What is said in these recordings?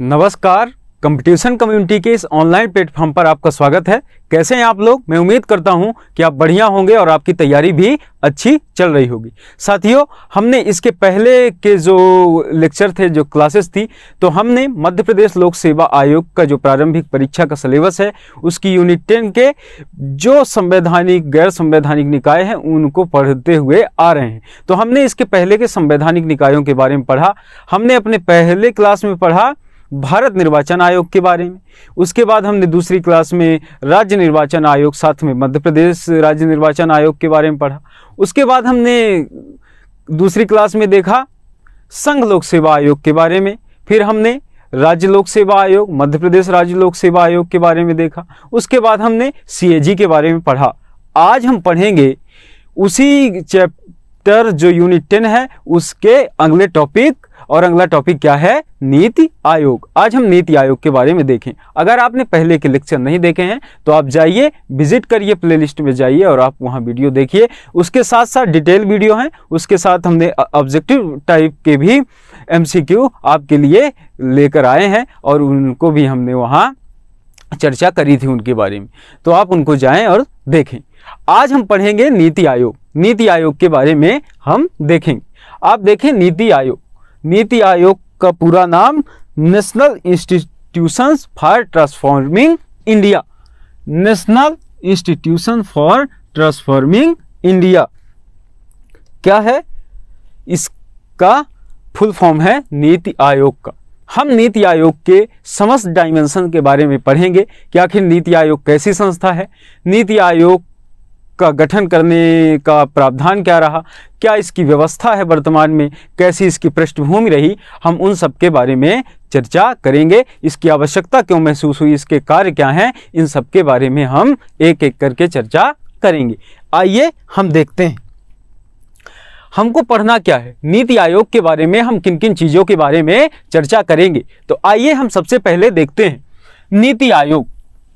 नमस्कार competition community के इस ऑनलाइन प्लेटफॉर्म पर आपका स्वागत है कैसे हैं आप लोग मैं उम्मीद करता हूं कि आप बढ़िया होंगे और आपकी तैयारी भी अच्छी चल रही होगी साथियों हमने इसके पहले के जो लेक्चर थे जो क्लासेस थी तो हमने मध्य प्रदेश लोक सेवा आयोग का जो प्रारंभिक परीक्षा का सिलेबस है उसकी यूनिट टेन के जो संवैधानिक गैर संवैधानिक निकाय हैं उनको पढ़ते हुए आ रहे हैं तो हमने इसके पहले के संवैधानिक निकायों के बारे में पढ़ा हमने अपने पहले क्लास में पढ़ा भारत निर्वाचन आयोग के बारे में उसके बाद हमने दूसरी क्लास में राज्य निर्वाचन आयोग साथ में मध्य प्रदेश राज्य निर्वाचन आयोग के बारे में पढ़ा उसके बाद हमने दूसरी क्लास में देखा संघ लोक सेवा आयोग के बारे में फिर हमने राज्य लोक सेवा आयोग मध्य प्रदेश राज्य लोक सेवा आयोग के बारे में देखा उसके बाद हमने सीएजी के बारे में पढ़ा आज हम पढ़ेंगे उसी चैप्टर जो यूनिट टेन है उसके अगले टॉपिक और अगला टॉपिक क्या है नीति आयोग आज हम नीति आयोग के बारे में देखें अगर आपने पहले के लेक्चर नहीं देखे हैं तो आप जाइए विजिट करिए प्लेलिस्ट में जाइए और आप वहाँ वीडियो देखिए उसके साथ साथ डिटेल वीडियो हैं उसके साथ हमने ऑब्जेक्टिव टाइप के भी एम आपके लिए लेकर आए हैं और उनको भी हमने वहाँ चर्चा करी थी उनके बारे में तो आप उनको जाएं और देखें आज हम पढ़ेंगे नीति आयोग नीति आयोग के बारे में हम देखेंगे आप देखें नीति आयोग नीति आयोग का पूरा नाम national institution for transforming India national institution for transforming India क्या है इसका फुल फॉर्म है नीति आयोग का हम नीति आयोग के समस्त डायमेंशन के बारे में पढ़ेंगे कि आखिर नीति आयोग कैसी संस्था है नीति आयोग का गठन करने का प्रावधान क्या रहा क्या इसकी व्यवस्था है वर्तमान में कैसी इसकी पृष्ठभूमि रही हम उन सब के बारे में चर्चा करेंगे इसकी आवश्यकता क्यों महसूस हुई इसके कार्य क्या हैं इन सब के बारे में हम एक एक करके चर्चा करेंगे आइए हम देखते हैं हमको पढ़ना क्या है नीति आयोग के बारे में हम किन किन चीज़ों के बारे में चर्चा करेंगे तो आइए हम सबसे पहले देखते हैं नीति आयोग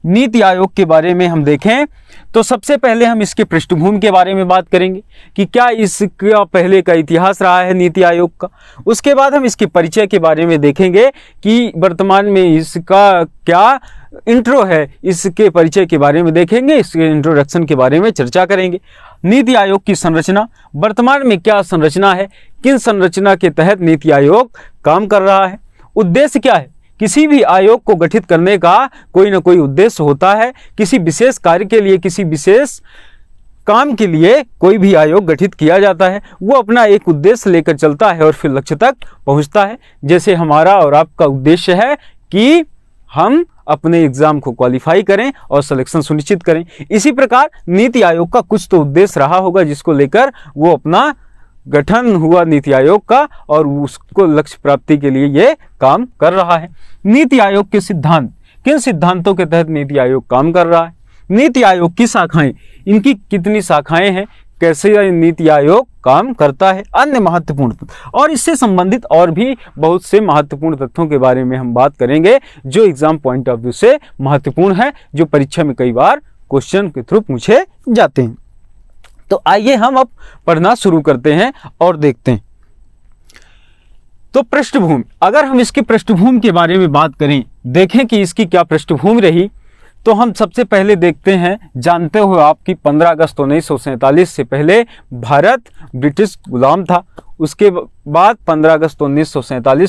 नीति आयोग के बारे में हम देखें तो सबसे पहले हम इसके पृष्ठभूमि के बारे में बात करेंगे कि क्या इसका पहले का इतिहास रहा है नीति आयोग का उसके बाद हम इसके परिचय के बारे में देखेंगे कि वर्तमान में इसका क्या इंट्रो है इसके परिचय के बारे में देखेंगे इसके इंट्रोडक्शन के बारे में चर्चा करेंगे नीति आयोग की संरचना वर्तमान में क्या संरचना है किन संरचना के तहत नीति आयोग काम कर रहा है उद्देश्य क्या है किसी भी आयोग को गठित करने का कोई ना कोई उद्देश्य होता है किसी विशेष कार्य के लिए किसी विशेष काम के लिए कोई भी आयोग गठित किया जाता है वो अपना एक उद्देश्य लेकर चलता है और फिर लक्ष्य तक पहुंचता है जैसे हमारा और आपका उद्देश्य है कि हम अपने एग्जाम को क्वालिफाई करें और सिलेक्शन सुनिश्चित करें इसी प्रकार नीति आयोग का कुछ तो उद्देश्य रहा होगा जिसको लेकर वो अपना गठन हुआ नीति आयोग का और उसको लक्ष्य प्राप्ति के लिए यह काम कर रहा है नीति आयोग के सिद्धांत किन सिद्धांतों के तहत नीति आयोग काम कर रहा है नीति आयोग की शाखाएं इनकी कितनी शाखाएं हैं कैसे नीति आयोग काम करता है अन्य महत्वपूर्ण और इससे संबंधित और भी बहुत से महत्वपूर्ण तथ्यों के बारे में हम बात करेंगे जो एग्जाम पॉइंट ऑफ व्यू से महत्वपूर्ण है जो परीक्षा में कई बार क्वेश्चन के थ्रू पूछे जाते हैं तो आइए हम अब पढ़ना शुरू करते हैं और देखते हैं तो पृष्ठभूमि अगर हम इसकी पृष्ठभूमि के बारे में बात करें देखें कि इसकी क्या पृष्ठभूमि रही तो हम सबसे पहले देखते हैं जानते हो आपकी 15 अगस्त उन्नीस से पहले भारत ब्रिटिश गुलाम था उसके बाद 15 अगस्त उन्नीस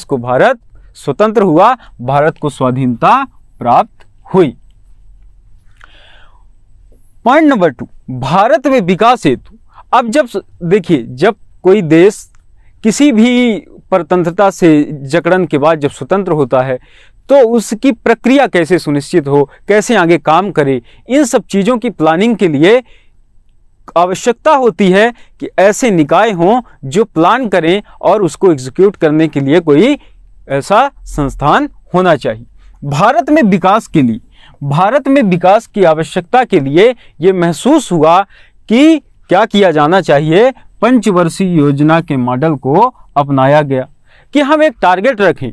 को भारत स्वतंत्र हुआ भारत को स्वाधीनता प्राप्त हुई पॉइंट नंबर टू भारत में विकास हेतु अब जब देखिए जब कोई देश किसी भी परतंत्रता से जकड़न के बाद जब स्वतंत्र होता है तो उसकी प्रक्रिया कैसे सुनिश्चित हो कैसे आगे काम करे इन सब चीज़ों की प्लानिंग के लिए आवश्यकता होती है कि ऐसे निकाय हों जो प्लान करें और उसको एग्जीक्यूट करने के लिए कोई ऐसा संस्थान होना चाहिए भारत में विकास के लिए भारत में विकास की आवश्यकता के लिए ये महसूस हुआ कि क्या किया जाना चाहिए पंचवर्षीय योजना के मॉडल को अपनाया गया कि हम एक टारगेट रखें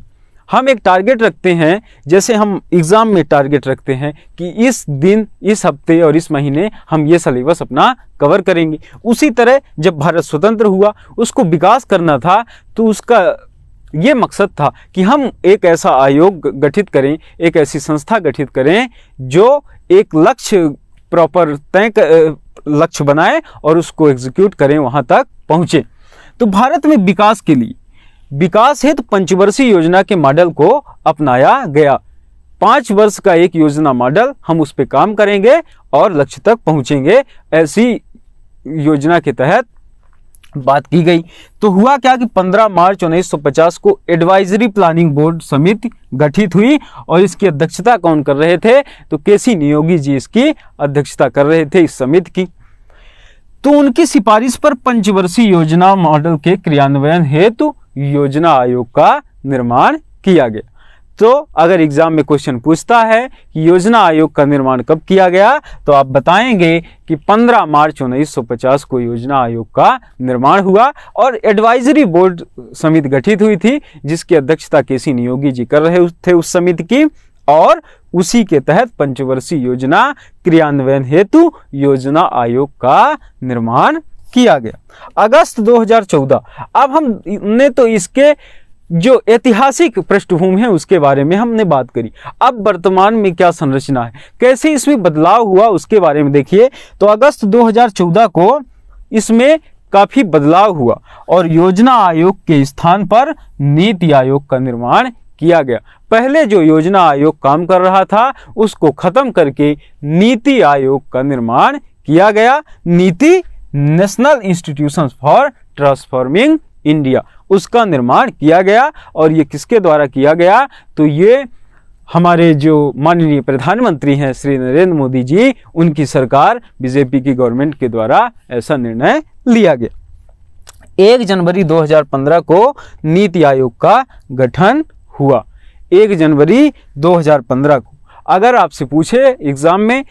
हम एक टारगेट रखते हैं जैसे हम एग्ज़ाम में टारगेट रखते हैं कि इस दिन इस हफ्ते और इस महीने हम ये सिलेबस अपना कवर करेंगे उसी तरह जब भारत स्वतंत्र हुआ उसको विकास करना था तो उसका ये मकसद था कि हम एक ऐसा आयोग गठित करें एक ऐसी संस्था गठित करें जो एक लक्ष्य प्रॉपर तय लक्ष्य बनाए और उसको एग्जीक्यूट करें वहाँ तक पहुँचें तो भारत में विकास के लिए विकास हेतु तो पंचवर्षीय योजना के मॉडल को अपनाया गया पाँच वर्ष का एक योजना मॉडल हम उस पर काम करेंगे और लक्ष्य तक पहुँचेंगे ऐसी योजना के तहत बात की गई तो हुआ क्या कि 15 मार्च 1950 को एडवाइजरी प्लानिंग बोर्ड समिति गठित हुई और इसकी अध्यक्षता कौन कर रहे थे तो केसी नियोगी जी इसकी अध्यक्षता कर रहे थे इस समिति की तो उनकी सिफारिश पर पंचवर्षीय योजना मॉडल के क्रियान्वयन हेतु योजना आयोग का निर्माण किया गया तो अगर एग्जाम में क्वेश्चन पूछता है कि योजना आयोग का निर्माण कब किया गया तो आप बताएंगे कि 15 मार्च 1950 को योजना आयोग का निर्माण हुआ और एडवाइजरी बोर्ड समिति गठित हुई थी जिसकी अध्यक्षता के सी नियोगी जी कर रहे थे उस समिति की और उसी के तहत पंचवर्षीय योजना क्रियान्वयन हेतु योजना आयोग का निर्माण किया गया अगस्त 2014 अब हमने तो इसके जो ऐतिहासिक पृष्ठभूमि है उसके बारे में हमने बात करी अब वर्तमान में क्या संरचना है कैसे इसमें बदलाव हुआ उसके बारे में देखिए तो अगस्त 2014 को इसमें काफ़ी बदलाव हुआ और योजना आयोग के स्थान पर नीति आयोग का निर्माण किया गया पहले जो योजना आयोग काम कर रहा था उसको ख़त्म करके नीति आयोग का निर्माण किया गया NITI national institution for transforming India उसका निर्माण किया गया और ये किसके द्वारा किया गया तो ये हमारे जो माननीय प्रधानमंत्री हैं श्री नरेंद्र मोदी जी उनकी सरकार बीजेपी की गवर्नमेंट के द्वारा ऐसा निर्णय लिया गया एक जनवरी 2015 को नीति आयोग का गठन हुआ एक जनवरी 2015 को अगर आपसे पूछे एग्ज़ाम में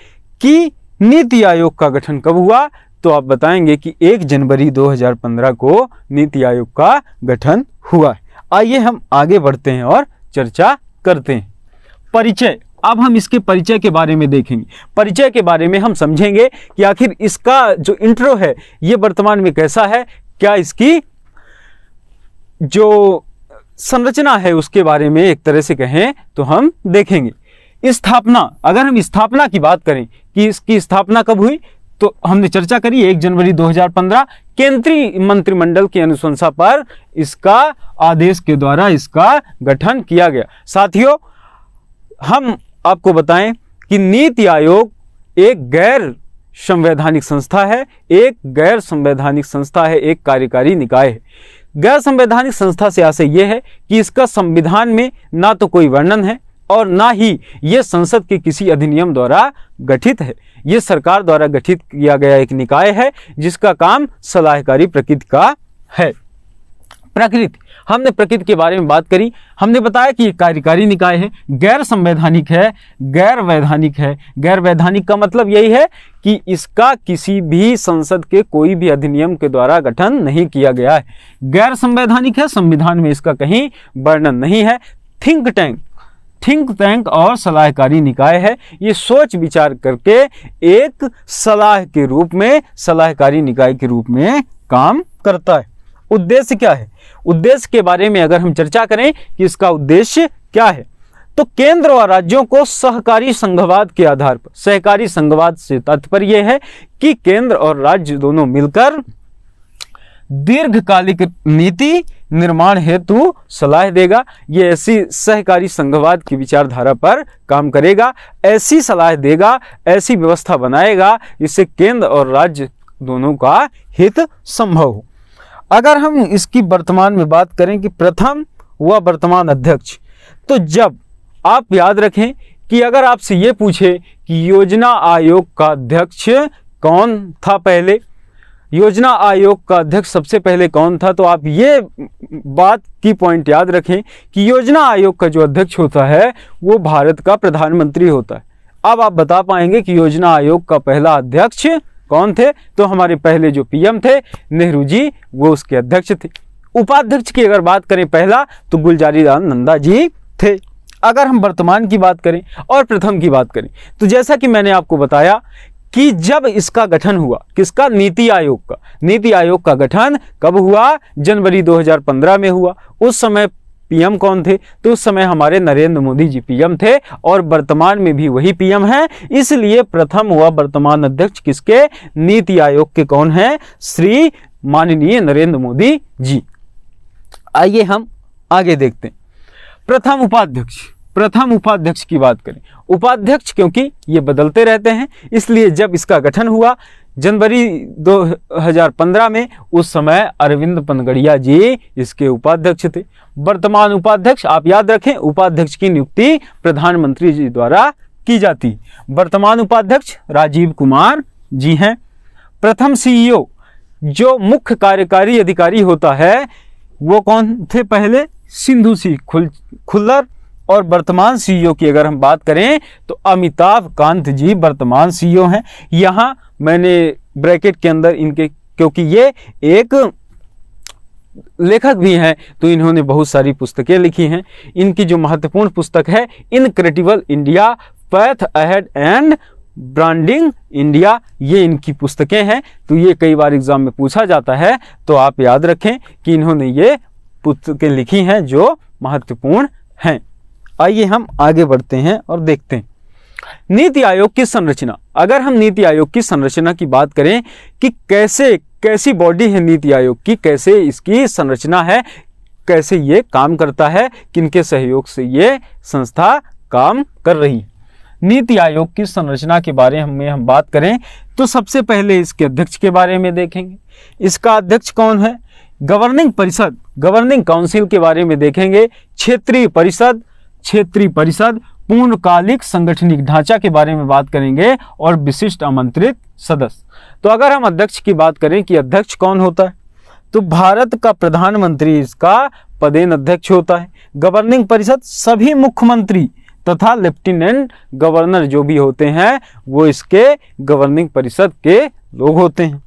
कि नीति आयोग का गठन कब हुआ तो आप बताएंगे कि 1 जनवरी 2015 को नीति आयोग का गठन हुआ है आइए हम आगे बढ़ते हैं और चर्चा करते हैं परिचय अब हम इसके परिचय के बारे में देखेंगे परिचय के बारे में हम समझेंगे कि आखिर इसका जो इंट्रो है ये वर्तमान में कैसा है क्या इसकी जो संरचना है उसके बारे में एक तरह से कहें तो हम देखेंगे स्थापना अगर हम स्थापना की बात करें कि इसकी स्थापना कब हुई तो हमने चर्चा करी एक जनवरी 2015 केंद्रीय मंत्रिमंडल की अनुशंसा पर इसका आदेश के द्वारा इसका गठन किया गया साथियों हम आपको बताएं कि नीति आयोग एक गैर संवैधानिक संस्था है एक गैर संवैधानिक संस्था है एक कार्यकारी निकाय है गैर संवैधानिक संस्था से आशय यह है कि इसका संविधान में ना तो कोई वर्णन है और ना ही ये संसद के किसी अधिनियम द्वारा गठित है ये सरकार द्वारा गठित किया गया एक निकाय है जिसका काम सलाहकारी प्रकृति का है प्रकृति हमने प्रकृति के बारे में बात करी हमने बताया कि ये कार्यकारी निकाय है गैर संवैधानिक है गैर वैधानिक है गैर वैधानिक का मतलब यही है कि इसका किसी भी संसद के कोई भी अधिनियम के द्वारा गठन नहीं किया गया है गैर संवैधानिक है संविधान में इसका कहीं वर्णन नहीं है थिंक टैंक थिंक टैंक और सलाहकारी निकाय है ये सोच विचार करके एक सलाह के रूप में सलाहकारी निकाय के रूप में काम करता है उद्देश्य क्या है उद्देश्य के बारे में अगर हम चर्चा करें कि इसका उद्देश्य क्या है तो केंद्र और राज्यों को सहकारी संघवाद के आधार पर सहकारी संघवाद से तात्पर्य है कि केंद्र और राज्य दोनों मिलकर दीर्घकालिक नीति निर्माण हेतु सलाह देगा ये ऐसी सहकारी संघवाद की विचारधारा पर काम करेगा ऐसी सलाह देगा ऐसी व्यवस्था बनाएगा इससे केंद्र और राज्य दोनों का हित संभव हो अगर हम इसकी वर्तमान में बात करें कि प्रथम व वर्तमान अध्यक्ष तो जब आप याद रखें कि अगर आपसे ये पूछे कि योजना आयोग का अध्यक्ष कौन था पहले योजना आयोग का अध्यक्ष सबसे पहले कौन था तो आप ये बात की पॉइंट याद रखें कि योजना आयोग का जो अध्यक्ष होता है वो भारत का प्रधानमंत्री होता है अब आप बता पाएंगे कि योजना आयोग का पहला अध्यक्ष कौन थे तो हमारे पहले जो पीएम थे नेहरू जी वो उसके अध्यक्ष थे उपाध्यक्ष की अगर बात करें पहला तो गुलजारी नंदा जी थे अगर हम वर्तमान की बात करें और प्रथम की बात करें तो जैसा कि मैंने आपको बताया कि जब इसका गठन हुआ किसका नीति आयोग का नीति आयोग का गठन कब हुआ जनवरी 2015 में हुआ उस समय पीएम कौन थे तो उस समय हमारे नरेंद्र मोदी जी पीएम थे और वर्तमान में भी वही पीएम हैं इसलिए प्रथम हुआ वर्तमान अध्यक्ष किसके नीति आयोग के कौन हैं श्री माननीय नरेंद्र मोदी जी आइए हम आगे देखते हैं प्रथम उपाध्यक्ष प्रथम उपाध्यक्ष की बात करें उपाध्यक्ष क्योंकि ये बदलते रहते हैं इसलिए जब इसका गठन हुआ जनवरी 2015 में उस समय अरविंद पनगड़िया जी इसके उपाध्यक्ष थे वर्तमान उपाध्यक्ष आप याद रखें उपाध्यक्ष की नियुक्ति प्रधानमंत्री जी द्वारा की जाती वर्तमान उपाध्यक्ष राजीव कुमार जी हैं प्रथम सीईओ जो मुख्य कार्यकारी अधिकारी होता है वो कौन थे पहले सिंधु सी खुल खुल्लर और वर्तमान सीईओ e की अगर हम बात करें तो अमिताभ कांत जी वर्तमान सीईओ e हैं यहाँ मैंने ब्रैकेट के अंदर इनके क्योंकि ये एक लेखक भी हैं तो इन्होंने बहुत सारी पुस्तकें लिखी हैं इनकी जो महत्वपूर्ण पुस्तक है incredible India path ahead and branding India ये इनकी पुस्तकें हैं तो ये कई बार एग्ज़ाम में पूछा जाता है तो आप याद रखें कि इन्होंने ये पुस्तकें लिखी हैं जो महत्वपूर्ण हैं आइए हम आगे बढ़ते हैं और देखते हैं नीति आयोग की संरचना अगर हम नीति आयोग की संरचना की बात करें कि कैसे कैसी बॉडी है नीति आयोग की कैसे इसकी संरचना है कैसे ये काम करता है किनके सहयोग से ये संस्था काम कर रही है नीति आयोग की संरचना के बारे में हम बात करें तो सबसे पहले इसके अध्यक्ष के बारे में देखेंगे इसका अध्यक्ष कौन है गवर्निंग परिषद गवर्निंग काउंसिल के बारे में देखेंगे क्षेत्रीय परिषद क्षेत्रीय परिषद पूर्णकालिक संगठनिक ढांचा के बारे में बात करेंगे और विशिष्ट आमंत्रित सदस्य तो अगर हम अध्यक्ष की बात करें कि अध्यक्ष कौन होता है तो भारत का प्रधानमंत्री इसका पदेन अध्यक्ष होता है गवर्निंग परिषद सभी मुख्यमंत्री तथा लेफ्टिनेंट गवर्नर जो भी होते हैं वो इसके गवर्निंग परिषद के लोग होते हैं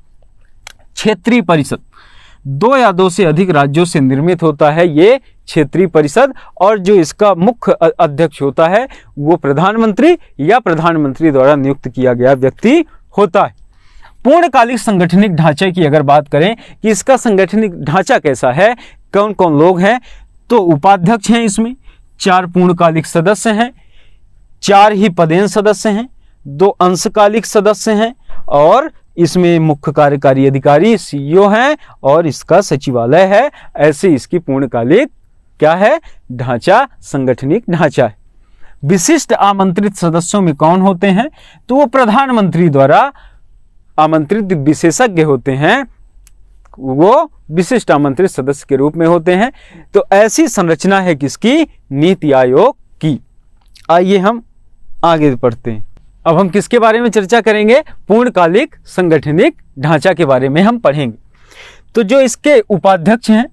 क्षेत्रीय परिषद दो या दो से अधिक राज्यों से निर्मित होता है ये क्षेत्रीय परिषद और जो इसका मुख्य अध्यक्ष होता है वो प्रधानमंत्री या प्रधानमंत्री द्वारा नियुक्त किया गया व्यक्ति होता है पूर्णकालिक संगठनिक ढांचे की अगर बात करें कि इसका संगठनिक ढांचा कैसा है कौन कौन लोग हैं तो उपाध्यक्ष हैं इसमें चार पूर्णकालिक सदस्य हैं चार ही पदेन सदस्य हैं दो अंशकालिक सदस्य हैं और इसमें मुख्य कार्यकारी अधिकारी सीईओ हैं और इसका सचिवालय है ऐसे इसकी पूर्णकालिक क्या है ढांचा संगठनिक ढांचा है विशिष्ट आमंत्रित सदस्यों में कौन होते हैं तो वो प्रधानमंत्री द्वारा आमंत्रित विशेषज्ञ होते हैं वो विशिष्ट आमंत्रित सदस्य के रूप में होते हैं तो ऐसी संरचना है किसकी नीति आयोग की आइए हम आगे बढ़ते हैं अब हम किसके बारे में चर्चा करेंगे पूर्णकालिक संगठनिक ढांचा के बारे में हम पढ़ेंगे तो जो इसके उपाध्यक्ष हैं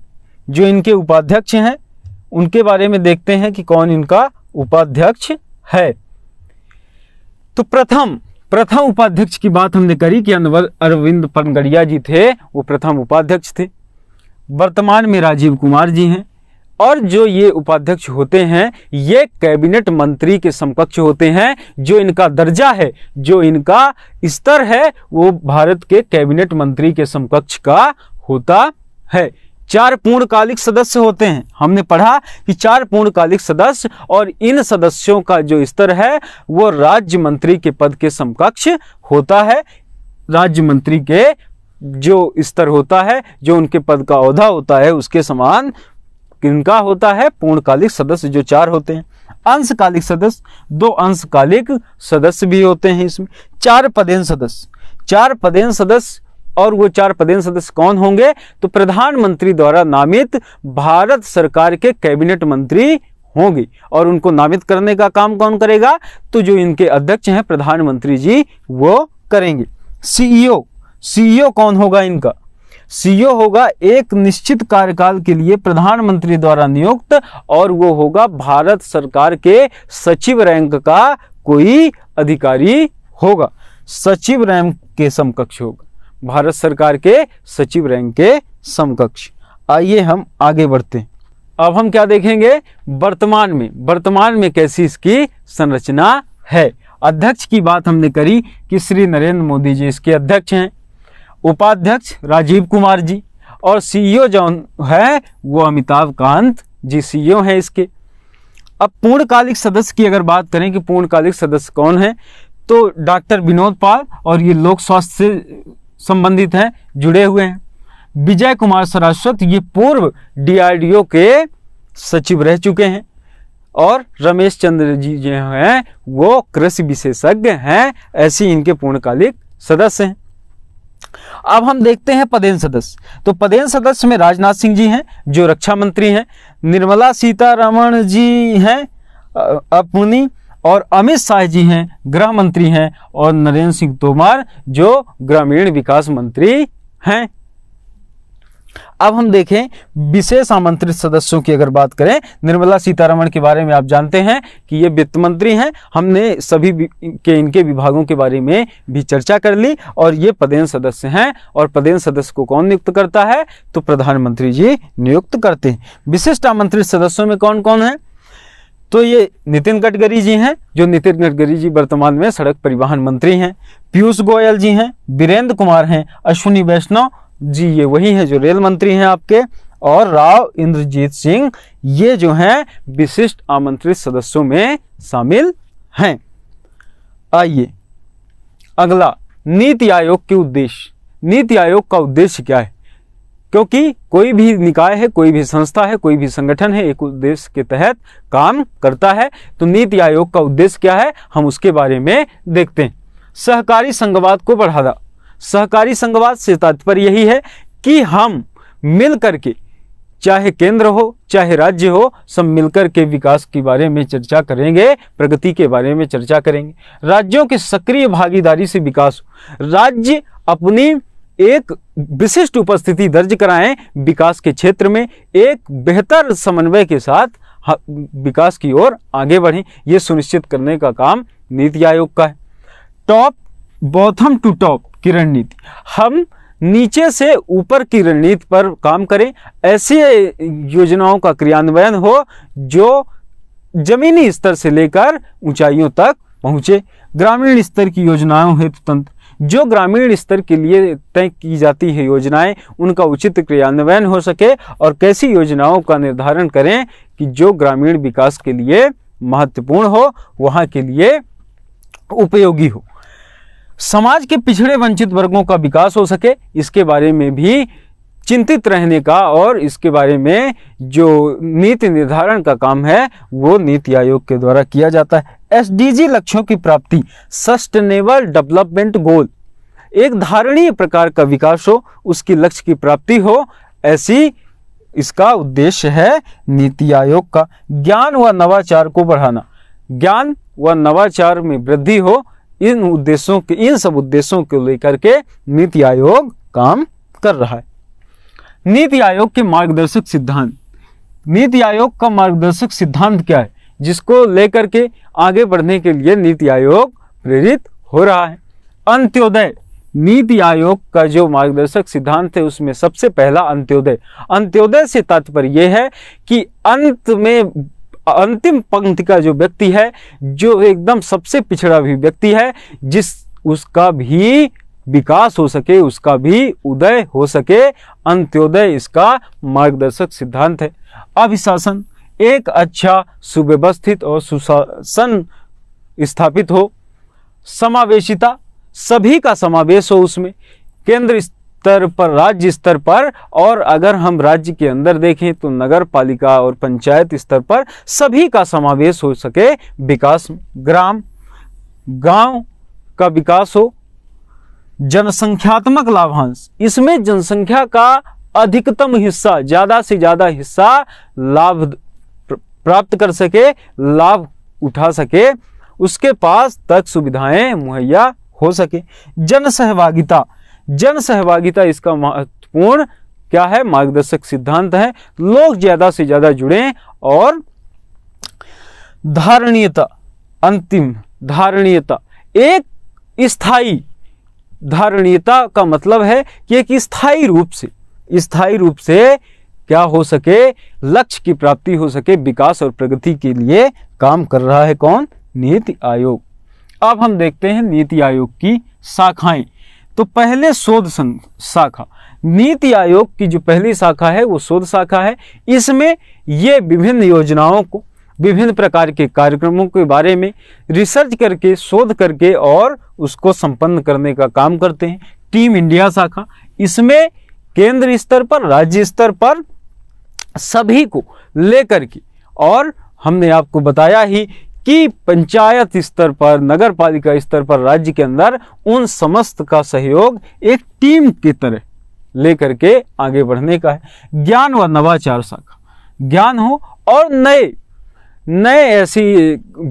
जो इनके उपाध्यक्ष हैं उनके बारे में देखते हैं कि कौन इनका उपाध्यक्ष है तो प्रथम प्रथम उपाध्यक्ष की बात हमने करी कि अनवर अरविंद पनगड़िया जी थे वो प्रथम उपाध्यक्ष थे वर्तमान में राजीव कुमार जी हैं और जो ये उपाध्यक्ष होते हैं ये कैबिनेट मंत्री के समकक्ष होते हैं जो इनका दर्जा है जो इनका स्तर है वो भारत के कैबिनेट मंत्री के समकक्ष का होता है चार पूर्णकालिक सदस्य होते हैं हमने पढ़ा कि चार पूर्णकालिक सदस्य और इन सदस्यों का जो स्तर है वो राज्य मंत्री के पद के समकक्ष होता है राज्य मंत्री के जो स्तर होता है जो उनके पद का औदा होता है उसके समान किनका होता है पूर्णकालिक सदस्य जो चार होते हैं अंशकालिक सदस्य दो अंशकालिक सदस्य भी होते हैं इसमें चार पदेन सदस्य चार पदेन सदस्य और वो चार पदेन सदस्य कौन होंगे तो प्रधानमंत्री द्वारा नामित भारत सरकार के कैबिनेट मंत्री होंगे और उनको नामित करने का काम कौन करेगा तो जो इनके अध्यक्ष हैं प्रधानमंत्री जी वो करेंगे सीईओ सीईओ कौन होगा इनका सीईओ होगा एक निश्चित कार्यकाल के लिए प्रधानमंत्री द्वारा नियुक्त और वो होगा भारत सरकार के सचिव रैंक का कोई अधिकारी होगा सचिव रैंक के समकक्ष होगा भारत सरकार के सचिव रैंक के समकक्ष आइए हम आगे बढ़ते हैं अब हम क्या देखेंगे वर्तमान में वर्तमान में कैसी इसकी संरचना है अध्यक्ष की बात हमने करी कि श्री नरेंद्र मोदी जी इसके अध्यक्ष हैं उपाध्यक्ष राजीव कुमार जी और सीईओ जो है वो अमिताभ कांत जी सीईओ हैं इसके अब पूर्णकालिक सदस्य की अगर बात करें कि पूर्णकालिक सदस्य कौन है तो डॉक्टर विनोद पाल और ये लोक स्वास्थ्य से संबंधित हैं जुड़े हुए हैं विजय कुमार सराश्वत ये पूर्व डीआरडीओ के सचिव रह चुके हैं और रमेश चंद्र जी जो हैं वो कृषि विशेषज्ञ हैं ऐसी इनके पूर्णकालिक सदस्य हैं अब हम देखते हैं पदेन सदस्य तो पदेन सदस्य में राजनाथ सिंह जी हैं जो रक्षा मंत्री हैं निर्मला सीतारमण जी हैं अपनी और अमित शाह जी हैं गृह मंत्री हैं और नरेंद्र सिंह तोमर जो ग्रामीण विकास मंत्री हैं अब हम देखें विशेष आमंत्रित सदस्यों की अगर बात करें निर्मला सीतारमण के बारे में आप जानते हैं कि ये वित्त मंत्री हैं हमने सभी के इनके विभागों के बारे में भी चर्चा कर ली और ये पदेन सदस्य हैं और पदेन सदस्य को कौन नियुक्त करता है तो प्रधानमंत्री जी नियुक्त करते हैं विशिष्ट आमंत्रित सदस्यों में कौन कौन है तो ये नितिन गडकरी जी हैं जो नितिन गडकरी जी वर्तमान में सड़क परिवहन मंत्री हैं पीयूष गोयल जी हैं वीरेंद्र कुमार हैं अश्विनी वैष्णव जी ये वही है जो रेल मंत्री हैं आपके और राव इंद्रजीत सिंह ये जो हैं विशिष्ट आमंत्रित सदस्यों में शामिल हैं आइए अगला नीति आयोग के उद्देश्य नीति आयोग का उद्देश्य क्या है क्योंकि कोई भी निकाय है कोई भी संस्था है कोई भी संगठन है एक उद्देश्य के तहत काम करता है तो नीति आयोग का उद्देश्य क्या है हम उसके बारे में देखते हैं सहकारी संघवाद को बढ़ावा सहकारी संघवाद से तात्पर्य यही है कि हम मिल करके चाहे केंद्र हो चाहे राज्य हो सब मिलकर के विकास के बारे में चर्चा करेंगे प्रगति के बारे में चर्चा करेंगे राज्यों के सक्रिय भागीदारी से विकास राज्य अपनी एक विशिष्ट उपस्थिति दर्ज कराएं विकास के क्षेत्र में एक बेहतर समन्वय के साथ विकास की ओर आगे बढ़ें यह सुनिश्चित करने का काम नीति आयोग का है टॉप बॉथम टू टॉप की रणनीति हम नीचे से ऊपर की रणनीति पर काम करें ऐसी योजनाओं का क्रियान्वयन हो जो जमीनी स्तर से लेकर ऊंचाइयों तक पहुंचे ग्रामीण स्तर की योजनाओं हेतु तंत्र जो ग्रामीण स्तर के लिए तय की जाती है योजनाएं उनका उचित क्रियान्वयन हो सके और कैसी योजनाओं का निर्धारण करें कि जो ग्रामीण विकास के लिए महत्वपूर्ण हो वहाँ के लिए उपयोगी हो समाज के पिछड़े वंचित वर्गों का विकास हो सके इसके बारे में भी चिंतित रहने का और इसके बारे में जो नीति निर्धारण का काम है वो नीति आयोग के द्वारा किया जाता है एसडीजी लक्ष्यों की प्राप्ति सस्टेनेबल डेवलपमेंट गोल एक धारणीय प्रकार का विकास हो उसकी लक्ष्य की प्राप्ति हो ऐसी इसका उद्देश्य है नीति आयोग का ज्ञान व नवाचार को बढ़ाना ज्ञान व नवाचार में वृद्धि हो इन उद्देश्यों के इन सब उद्देश्यों को लेकर के नीति आयोग काम कर रहा है नीति आयोग के मार्गदर्शक सिद्धांत नीति आयोग का मार्गदर्शक सिद्धांत क्या है जिसको लेकर के आगे बढ़ने के लिए नीति आयोग प्रेरित हो रहा है अंत्योदय नीति आयोग का जो मार्गदर्शक सिद्धांत है उसमें सबसे पहला अंत्योदय अंत्योदय से तात्पर्य यह है कि अंत में अंतिम पंक्ति का जो व्यक्ति है जो एकदम सबसे पिछड़ा भी व्यक्ति है जिस उसका भी विकास हो सके उसका भी उदय हो सके अंत्योदय इसका मार्गदर्शक सिद्धांत है अभिशासन एक अच्छा सुव्यवस्थित और सुशासन स्थापित हो समावेशिता सभी का समावेश हो उसमें केंद्र स्तर पर राज्य स्तर पर और अगर हम राज्य के अंदर देखें तो नगर पालिका और पंचायत स्तर पर सभी का समावेश हो सके विकास ग्राम गांव का विकास हो जनसंख्यात्मक लाभांश इसमें जनसंख्या का अधिकतम हिस्सा ज़्यादा से ज़्यादा हिस्सा लाभ प्राप्त कर सके लाभ उठा सके उसके पास तक सुविधाएं मुहैया हो सके जन सहभागिता जन सहभागिता इसका महत्वपूर्ण क्या है मार्गदर्शक सिद्धांत है लोग ज़्यादा से ज़्यादा जुड़े और धारणीयता अंतिम धारणीयता एक स्थायी धारणीयता का मतलब है कि एक स्थाई रूप से स्थायी रूप से क्या हो सके लक्ष्य की प्राप्ति हो सके विकास और प्रगति के लिए काम कर रहा है कौन नीति आयोग अब हम देखते हैं नीति आयोग की शाखाएं तो पहले शोध शाखा नीति आयोग की जो पहली शाखा है वो शोध शाखा है इसमें ये विभिन्न योजनाओं को विभिन्न प्रकार के कार्यक्रमों के बारे में रिसर्च करके शोध करके और उसको संपन्न करने का काम करते हैं टीम इंडिया शाखा इसमें केंद्र स्तर पर राज्य स्तर पर सभी को लेकर के और हमने आपको बताया ही कि पंचायत स्तर पर नगर पालिका स्तर पर राज्य के अंदर उन समस्त का सहयोग एक टीम की तरह लेकर के आगे बढ़ने का है ज्ञान व नवाचार शाखा ज्ञान हो और नए नए ऐसी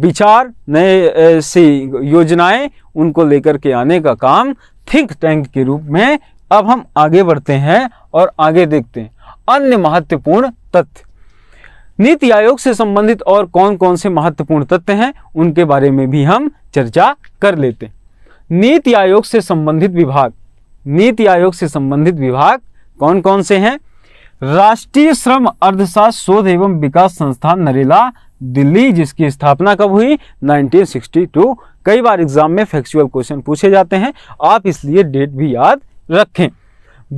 विचार नए ऐसी योजनाएं उनको लेकर के आने का काम थिंक टैंक के रूप में अब हम आगे बढ़ते हैं और आगे देखते हैं अन्य महत्वपूर्ण तथ्य नीति आयोग से संबंधित और कौन कौन से महत्वपूर्ण तथ्य हैं उनके बारे में भी हम चर्चा कर लेते हैं नीति आयोग से संबंधित विभाग नीति आयोग से संबंधित विभाग कौन कौन से हैं राष्ट्रीय श्रम अर्थशास्त्र शोध एवं विकास संस्थान नरेला दिल्ली जिसकी स्थापना कब हुई 1962 कई बार एग्जाम में फैक्चुअल क्वेश्चन पूछे जाते हैं आप इसलिए डेट भी याद रखें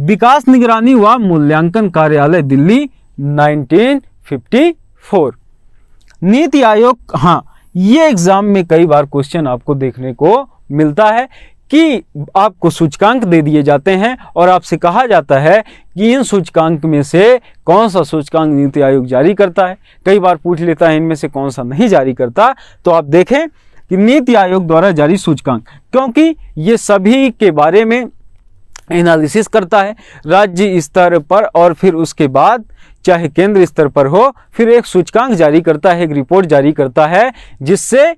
विकास निगरानी व मूल्यांकन कार्यालय दिल्ली 54 नीति आयोग हाँ ये एग्जाम में कई बार क्वेश्चन आपको देखने को मिलता है कि आपको सूचकांक दे दिए जाते हैं और आपसे कहा जाता है कि इन सूचकांक में से कौन सा सूचकांक नीति आयोग जारी करता है कई बार पूछ लेता है इनमें से कौन सा नहीं जारी करता तो आप देखें कि नीति आयोग द्वारा जारी सूचकांक क्योंकि ये सभी के बारे में एनालिसिस करता है राज्य स्तर पर और फिर उसके बाद चाहे केंद्र स्तर पर हो फिर एक सूचकांक जारी करता है एक रिपोर्ट जारी करता है जिससे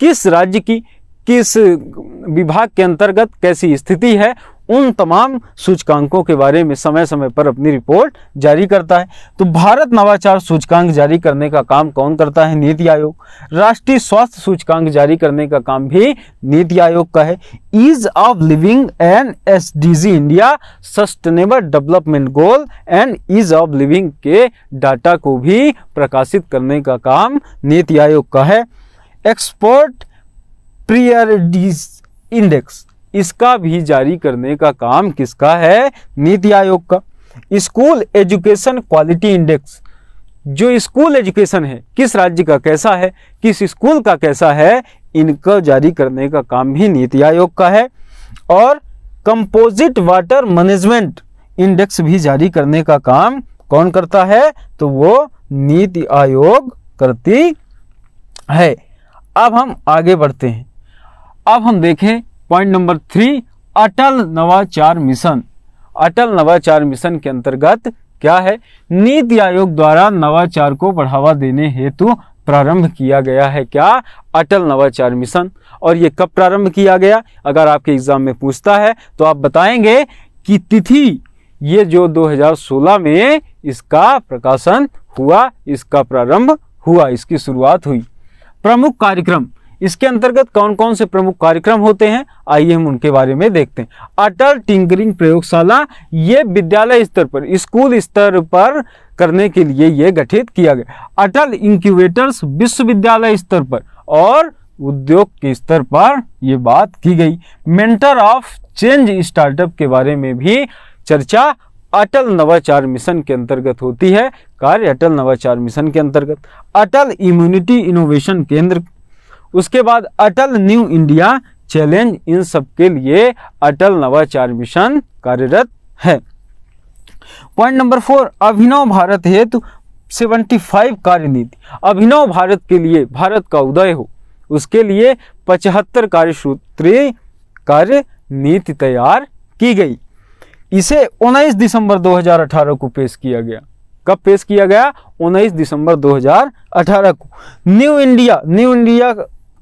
किस राज्य की किस विभाग के अंतर्गत कैसी स्थिति है उन तमाम सूचकांकों के बारे में समय समय पर अपनी रिपोर्ट जारी करता है तो भारत नवाचार सूचकांक जारी करने का काम कौन करता है नीति आयोग राष्ट्रीय स्वास्थ्य सूचकांक जारी करने का काम भी नीति आयोग का है ease of living and S India sustainable development goal and ease of living के डाटा को भी प्रकाशित करने का काम नीति आयोग का है एक्सपोर्ट प्रियर इंडेक्स इसका भी जारी करने का काम किसका है नीति आयोग का स्कूल एजुकेशन क्वालिटी इंडेक्स जो स्कूल एजुकेशन है किस राज्य का कैसा है किस स्कूल का कैसा है इनका जारी करने का काम भी नीति आयोग का है और कंपोजिट वाटर मैनेजमेंट इंडेक्स भी जारी करने का काम कौन करता है तो वो नीति आयोग करती है अब हम आगे बढ़ते हैं अब हम देखें पॉइंट नंबर थ्री अटल नवाचार मिशन अटल नवाचार मिशन के अंतर्गत क्या है नीति आयोग द्वारा नवाचार को बढ़ावा देने हेतु प्रारंभ किया गया है क्या अटल नवाचार मिशन और ये कब प्रारंभ किया गया अगर आपके एग्जाम में पूछता है तो आप बताएंगे कि तिथि ये जो 2016 में इसका प्रकाशन हुआ इसका प्रारंभ हुआ इसकी शुरुआत हुई प्रमुख कार्यक्रम इसके अंतर्गत कौन कौन से प्रमुख कार्यक्रम होते हैं आइए हम उनके बारे में देखते हैं अटल टिंकरिंग प्रयोगशाला ये विद्यालय स्तर पर स्कूल स्तर पर करने के लिए ये गठित किया गया अटल इंक्यूबेटर्स विश्वविद्यालय स्तर पर और उद्योग के स्तर पर ये बात की गई मेंटर ऑफ चेंज स्टार्टअप के बारे में भी चर्चा अटल नवाचार मिशन के अंतर्गत होती है कार्य अटल नवाचार मिशन के अंतर्गत अटल इम्यूनिटी इनोवेशन केंद्र उसके बाद अटल न्यू इंडिया चैलेंज इन सबके लिए अटल नवाचार मिशन कार्यरत है पॉइंट नंबर फोर अभिनव भारत हेतु सेवेंटी फाइव नीति अभिनव भारत के लिए भारत का उदय हो उसके लिए पचहत्तर कार्यसूत्रीय कार्य नीति तैयार की गई इसे 19 दिसंबर 2018 को पेश किया गया कब पेश किया गया 19 दिसंबर 2018 को न्यू इंडिया न्यू इंडिया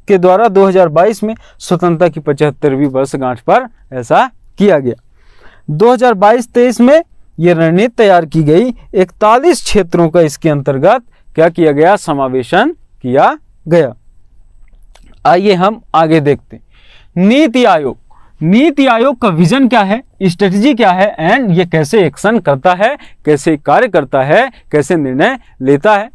के द्वारा 2022 में स्वतंत्रता की पचहत्तरवीं वर्षगांठ पर ऐसा किया गया 2022-23 में ये रणनीति तैयार की गई 41 क्षेत्रों का इसके अंतर्गत क्या किया गया समावेशन किया गया आइए हम आगे देखते नीति आयोग नीति आयोग का विजन क्या है स्ट्रेटजी क्या है एंड ये कैसे एक्शन करता है कैसे कार्य करता है कैसे निर्णय लेता है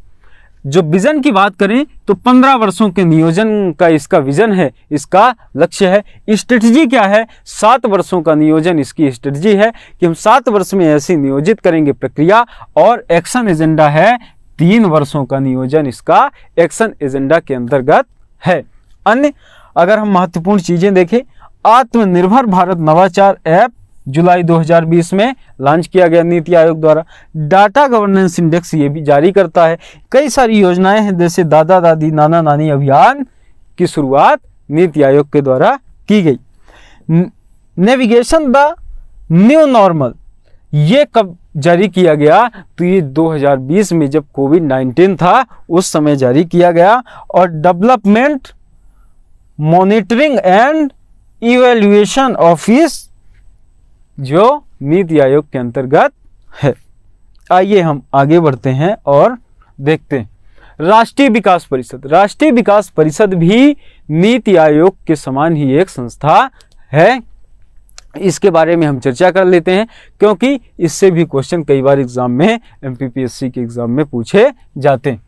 जो विज़न की बात करें तो पंद्रह वर्षों के नियोजन का इसका विज़न है इसका लक्ष्य है स्ट्रेटजी क्या है सात वर्षों का नियोजन इसकी स्ट्रेटजी है कि हम सात वर्ष में ऐसी नियोजित करेंगे प्रक्रिया और एक्शन एजेंडा है तीन वर्षों का नियोजन इसका एक्शन एजेंडा के अंतर्गत है अन्य अगर हम महत्वपूर्ण चीज़ें देखें आत्मनिर्भर भारत नवाचार ऐप जुलाई 2020 में लॉन्च किया गया नीति आयोग द्वारा डाटा गवर्नेंस इंडेक्स ये भी जारी करता है कई सारी योजनाएं हैं जैसे दादा दादी नाना नानी अभियान की शुरुआत नीति आयोग के द्वारा की गई नेविगेशन द न्यू नॉर्मल ये कब जारी किया गया तो ये 2020 में जब कोविड 19 था उस समय जारी किया गया और development monitoring and evaluation office जो नीति आयोग के अंतर्गत है आइए हम आगे बढ़ते हैं और देखते हैं राष्ट्रीय विकास परिषद राष्ट्रीय विकास परिषद भी नीति आयोग के समान ही एक संस्था है इसके बारे में हम चर्चा कर लेते हैं क्योंकि इससे भी क्वेश्चन कई बार एग्जाम में एमपीपीएससी के एग्जाम में पूछे जाते हैं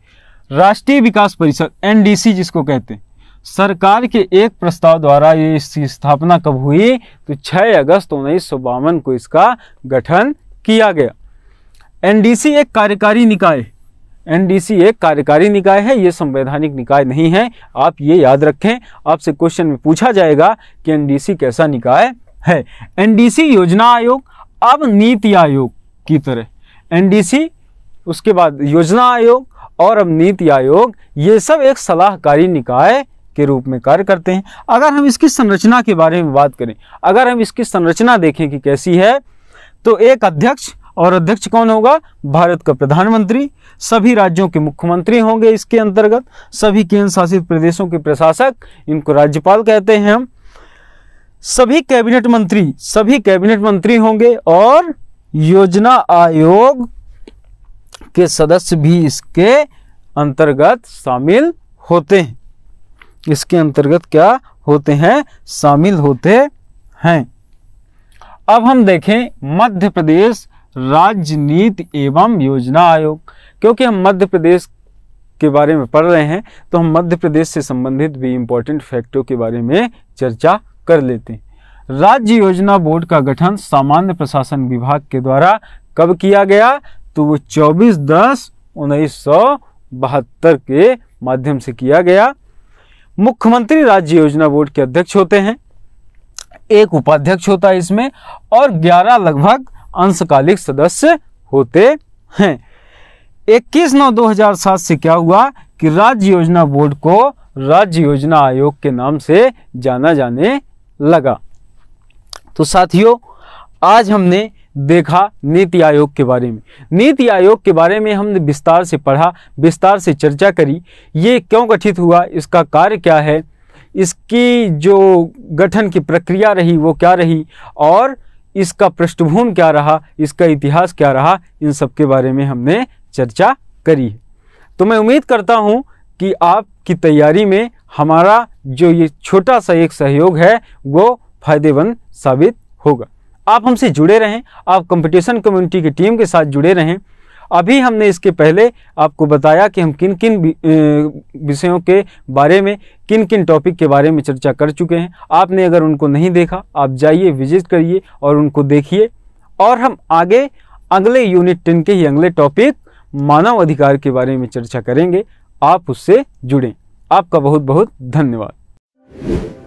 राष्ट्रीय विकास परिषद एनडीसी जिसको कहते हैं सरकार के एक प्रस्ताव द्वारा ये इसकी स्थापना कब हुई तो 6 अगस्त उन्नीस को इसका गठन किया गया एनडीसी एक कार्यकारी निकाय एनडीसी एक कार्यकारी निकाय है ये संवैधानिक निकाय नहीं है आप ये याद रखें आपसे क्वेश्चन में पूछा जाएगा कि एनडीसी कैसा निकाय है एनडीसी योजना आयोग अब नीति आयोग की तरह एनडीसी उसके बाद योजना आयोग और अब नीति आयोग ये सब एक सलाहकारी निकाय के रूप में कार्य करते हैं अगर हम इसकी संरचना के बारे में बात करें अगर हम इसकी संरचना देखें कि कैसी है तो एक अध्यक्ष और अध्यक्ष कौन होगा भारत का प्रधानमंत्री सभी राज्यों के मुख्यमंत्री होंगे इसके अंतर्गत सभी केंद्र शासित प्रदेशों के प्रशासक इनको राज्यपाल कहते हैं हम सभी कैबिनेट मंत्री सभी कैबिनेट मंत्री होंगे और योजना आयोग के सदस्य भी इसके अंतर्गत शामिल होते हैं इसके अंतर्गत क्या होते हैं शामिल होते हैं अब हम देखें मध्य प्रदेश राज्य नीति एवं योजना आयोग क्योंकि हम मध्य प्रदेश के बारे में पढ़ रहे हैं तो हम मध्य प्रदेश से संबंधित भी इंपॉर्टेंट फैक्टों के बारे में चर्चा कर लेते हैं राज्य योजना बोर्ड का गठन सामान्य प्रशासन विभाग के द्वारा कब किया गया तो वो 24 दस उन्नीस के माध्यम से किया गया मुख्यमंत्री राज्य योजना बोर्ड के अध्यक्ष होते हैं एक उपाध्यक्ष होता है इसमें और 11 लगभग अंशकालिक सदस्य होते हैं 21 नौ 2007 से क्या हुआ कि राज्य योजना बोर्ड को राज्य योजना आयोग के नाम से जाना जाने लगा तो साथियों आज हमने देखा नीति आयोग के बारे में नीति आयोग के बारे में हमने विस्तार से पढ़ा विस्तार से चर्चा करी ये क्यों गठित हुआ इसका कार्य क्या है इसकी जो गठन की प्रक्रिया रही वो क्या रही और इसका पृष्ठभूमि क्या रहा इसका इतिहास क्या रहा इन सब के बारे में हमने चर्चा करी है तो मैं उम्मीद करता हूँ कि आपकी तैयारी में हमारा जो ये छोटा सा एक सहयोग है वो फायदेमंद साबित होगा आप हमसे जुड़े रहें आप कंपटीशन कम्युनिटी की टीम के साथ जुड़े रहें अभी हमने इसके पहले आपको बताया कि हम किन किन विषयों के बारे में किन किन टॉपिक के बारे में चर्चा कर चुके हैं आपने अगर उनको नहीं देखा आप जाइए विजिट करिए और उनको देखिए और हम आगे अगले यूनिट टेन के ही अगले टॉपिक मानव अधिकार के बारे में चर्चा करेंगे आप उससे जुड़ें आपका बहुत बहुत धन्यवाद